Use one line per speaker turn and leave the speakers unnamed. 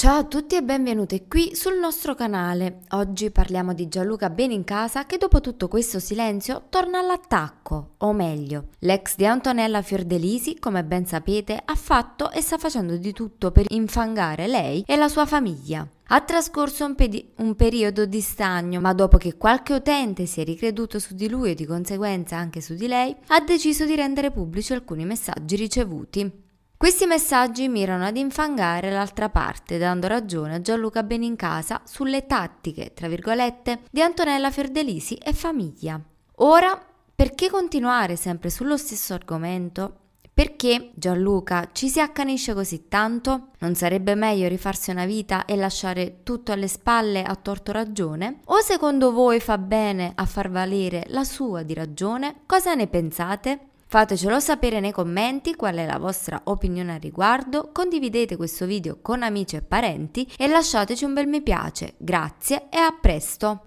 Ciao a tutti e benvenuti qui sul nostro canale. Oggi parliamo di Gianluca Benincasa che dopo tutto questo silenzio torna all'attacco, o meglio, l'ex di Antonella Fiordelisi, come ben sapete, ha fatto e sta facendo di tutto per infangare lei e la sua famiglia. Ha trascorso un, pedi- un, periodo di stagno, ma dopo che qualche utente si è ricreduto su di lui e di conseguenza anche su di lei, ha deciso di rendere pubblici alcuni messaggi ricevuti. Questi messaggi mirano ad infangare l'altra parte, dando ragione a Gianluca Benincasa sulle tattiche, tra virgolette, di Antonella Ferdelisi e famiglia. Ora, perché continuare sempre sullo stesso argomento? Perché Gianluca ci si accanisce così tanto? Non sarebbe meglio rifarsi una vita e lasciare tutto alle spalle a torto ragione? O secondo voi fa bene a far valere la sua di ragione? Cosa ne pensate? Fatecelo sapere nei commenti qual è la vostra opinione al riguardo, condividete questo video con amici e parenti e lasciateci un bel mi piace. Grazie e a presto!